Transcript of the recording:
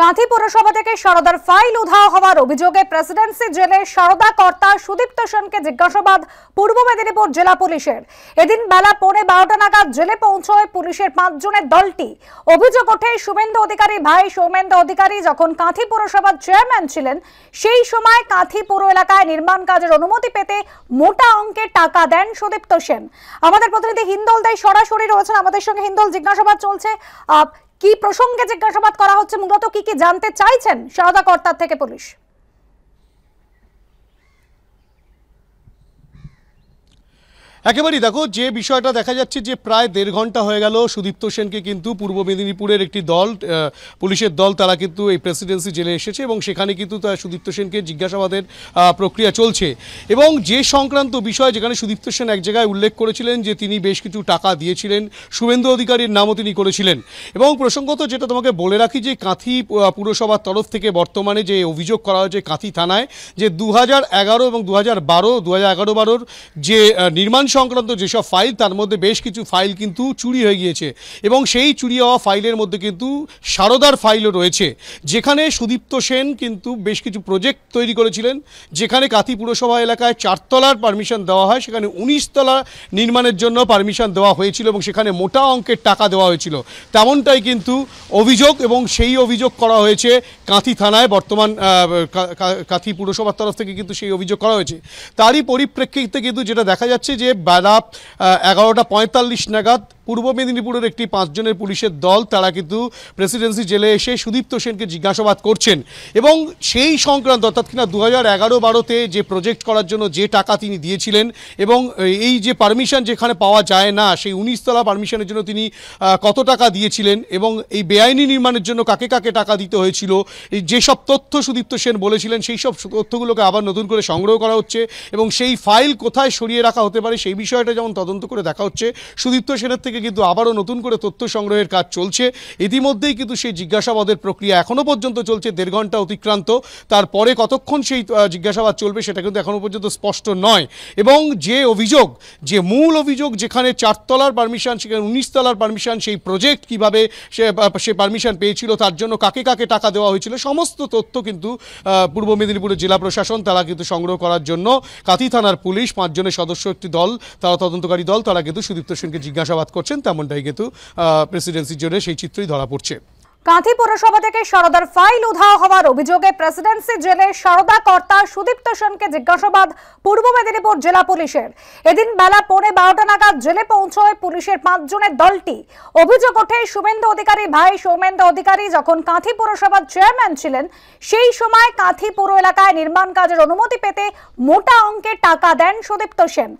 কাঁথি পৌরসভা থেকে সারদার ফাইল উধাও হওয়ার অভিযোগে প্রেসিডেন্সি জেলে সারদা কর্তা সুদীপ্ত সেনকে জিজ্ঞাসাবাদ পূর্ব মেদিনীপুর জেলা পুলিশের এদিন বেলা পৌনে বারোটা নাগাদ জেলে পৌঁছয় পুলিশের পাঁচজনের দলটি অভিযোগ ওঠে শুভেন্দু অধিকারী ভাই সৌমেন্দ্র অধিকারী যখন কাঁথি পৌরসভার চেয়ারম্যান ছিলেন সেই সময় কাঁথি পুর এলাকায় নির্মাণ কাজের অনুমতি পেতে মোটা অঙ্কের টাকা দেন সুদীপ্ত সেন আমাদের প্রতিনিধি হিন্দল দেয় সরাসরি রয়েছেন আমাদের সঙ্গে হিন্দল জিজ্ঞাসাবাদ চলছে কি প্রসঙ্গে জিজ্ঞাসাবাদ করা হচ্ছে মূলত কি কি জানতে চাইছেন সহদা কর্তার থেকে পুলিশ একেবারেই দেখো যে বিষয়টা দেখা যাচ্ছে যে প্রায় দেড় ঘন্টা হয়ে গেল সুদীপ্ত সেনকে কিন্তু পূর্ব মেদিনীপুরের একটি দল পুলিশের দল তারা কিন্তু এই প্রেসিডেন্সি জেলে এসেছে এবং সেখানে কিন্তু তারা সুদীপ্ত সেনকে জিজ্ঞাসাবাদের প্রক্রিয়া চলছে এবং যে সংক্রান্ত বিষয় যেখানে সুদীপ্ত সেন এক জায়গায় উল্লেখ করেছিলেন যে তিনি বেশ কিছু টাকা দিয়েছিলেন শুভেন্দু অধিকারীর নামও তিনি করেছিলেন এবং প্রসঙ্গত যেটা তোমাকে বলে রাখি যে কাঁথি পুরসভার তরফ থেকে বর্তমানে যে অভিযোগ করা হয়েছে কাঁথি থানায় যে দু এবং দু হাজার বারো দু হাজার এগারো বারোর যে নির্মাণ সংক্রান্ত যেসব ফাইল তার মধ্যে বেশ কিছু ফাইল কিন্তু চুরি হয়ে গিয়েছে এবং সেই চুরি হওয়া ফাইলের মধ্যে কিন্তু সারদার ফাইলও রয়েছে যেখানে সুদীপ্ত সেন কিন্তু বেশ কিছু প্রজেক্ট তৈরি করেছিলেন যেখানে কাতি পুরসভা এলাকায় চারতলার পারমিশন দেওয়া হয় সেখানে উনিশতলা নির্মাণের জন্য পারমিশন দেওয়া হয়েছিল এবং সেখানে মোটা অঙ্কের টাকা দেওয়া হয়েছিল তেমনটাই কিন্তু অভিযোগ এবং সেই অভিযোগ করা হয়েছে কাঁথি থানায় বর্তমান কাঁথি পুরসভার তরফ থেকে কিন্তু সেই অভিযোগ করা হয়েছে তারই পরিপ্রেক্ষিতে কিন্তু যেটা দেখা যাচ্ছে যে বেলা এগারোটা পঁয়তাল্লিশ নাগাদ পূর্ব মেদিনীপুরের একটি পাঁচজনের পুলিশের দল তারা কিন্তু প্রেসিডেন্সি জেলে এসে সুদীপ্ত সেনকে জিজ্ঞাসাবাদ করছেন এবং সেই সংক্রান্ত অর্থাৎ কিনা দু হাজার এগারো বারোতে যে প্রজেক্ট করার জন্য যে টাকা তিনি দিয়েছিলেন এবং এই যে পারমিশন যেখানে পাওয়া যায় না সেই উনিশতলা পারমিশনের জন্য তিনি কত টাকা দিয়েছিলেন এবং এই বেআইনি নির্মাণের জন্য কাকে কাকে টাকা দিতে হয়েছিল এই যেসব তথ্য সুদীপ্ত সেন বলেছিলেন সেই সব তথ্যগুলোকে আবার নতুন করে সংগ্রহ করা হচ্ছে এবং সেই ফাইল কোথায় সরিয়ে রাখা হতে পারে সেই বিষয়টা যেমন তদন্ত করে দেখা হচ্ছে সুদীপ্ত সেনের থেকে থেকে কিন্তু আবারও নতুন করে তথ্য সংগ্রহের কাজ চলছে ইতিমধ্যেই কিন্তু সেই জিজ্ঞাসাবাদের প্রক্রিয়া এখনও পর্যন্ত চলছে দেড় ঘন্টা অতিক্রান্ত তারপরে কতক্ষণ সেই জিজ্ঞাসাবাদ চলবে সেটা কিন্তু এখনও পর্যন্ত স্পষ্ট নয় এবং যে অভিযোগ যে মূল অভিযোগ যেখানে চারতলার পারমিশন সেখানে উনিশতলার পারমিশন সেই প্রজেক্ট কিভাবে সে সে পারমিশন পেয়েছিল তার জন্য কাকে কাকে টাকা দেওয়া হয়েছিল সমস্ত তথ্য কিন্তু পূর্ব মেদিনীপুরের জেলা প্রশাসন তারা কিন্তু সংগ্রহ করার জন্য কাতি থানার পুলিশ পাঁচজনের সদস্য একটি দল তারা তদন্তকারী দল তারা কিন্তু সুদীপ্ত সেনকে জিজ্ঞাসাবাদ করছে করছেন তেমনটাই কিন্তু প্রেসিডেন্সি জোরে সেই চিত্রই ধরা পড়ছে কাঁথি পৌরসভা থেকে সারদার ফাইল উধাও হওয়ার অভিযোগে প্রেসিডেন্সি জেলে কর্তা সুদীপ্ত সেনকে জিজ্ঞাসাবাদ পূর্ব মেদিনীপুর জেলা পুলিশের এদিন বেলা পৌনে বারোটা নাগাদ জেলে পৌঁছয় পুলিশের পাঁচজনের দলটি অভিযোগ ওঠে শুভেন্দু অধিকারী ভাই সৌমেন্দ্র অধিকারী যখন কাঁথি পৌরসভার চেয়ারম্যান ছিলেন সেই সময় কাঁথি পৌর এলাকায় নির্মাণ কাজের অনুমতি পেতে মোটা অঙ্কের টাকা দেন সুদীপ্ত সেন